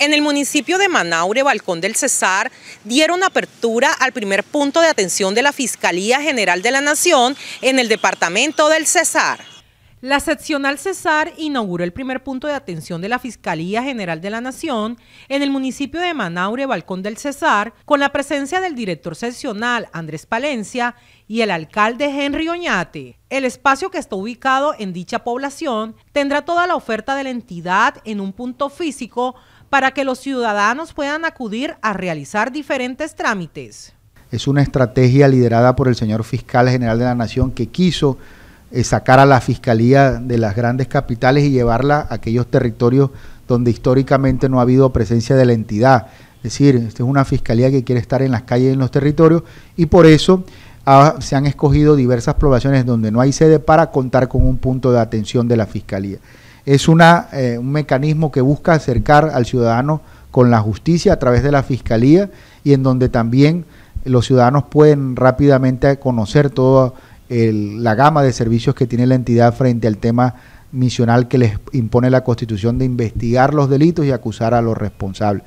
En el municipio de Manaure, Balcón del Cesar, dieron apertura al primer punto de atención de la Fiscalía General de la Nación en el departamento del Cesar. La seccional Cesar inauguró el primer punto de atención de la Fiscalía General de la Nación en el municipio de Manaure, Balcón del Cesar, con la presencia del director seccional Andrés Palencia y el alcalde Henry Oñate. El espacio que está ubicado en dicha población tendrá toda la oferta de la entidad en un punto físico para que los ciudadanos puedan acudir a realizar diferentes trámites. Es una estrategia liderada por el señor fiscal general de la Nación que quiso eh, sacar a la fiscalía de las grandes capitales y llevarla a aquellos territorios donde históricamente no ha habido presencia de la entidad. Es decir, esta es una fiscalía que quiere estar en las calles, en los territorios, y por eso se han escogido diversas poblaciones donde no hay sede para contar con un punto de atención de la fiscalía es una, eh, un mecanismo que busca acercar al ciudadano con la justicia a través de la fiscalía y en donde también los ciudadanos pueden rápidamente conocer toda la gama de servicios que tiene la entidad frente al tema misional que les impone la Constitución de investigar los delitos y acusar a los responsables.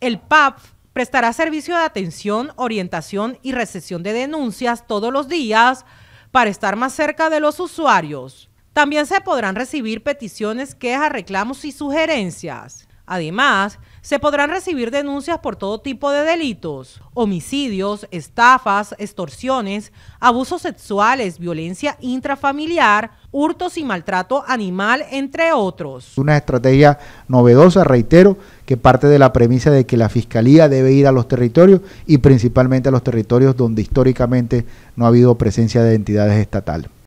El PAP prestará servicio de atención, orientación y recepción de denuncias todos los días para estar más cerca de los usuarios. También se podrán recibir peticiones, quejas, reclamos y sugerencias. Además, se podrán recibir denuncias por todo tipo de delitos, homicidios, estafas, extorsiones, abusos sexuales, violencia intrafamiliar, hurtos y maltrato animal, entre otros. Una estrategia novedosa, reitero, que parte de la premisa de que la Fiscalía debe ir a los territorios y principalmente a los territorios donde históricamente no ha habido presencia de entidades estatales.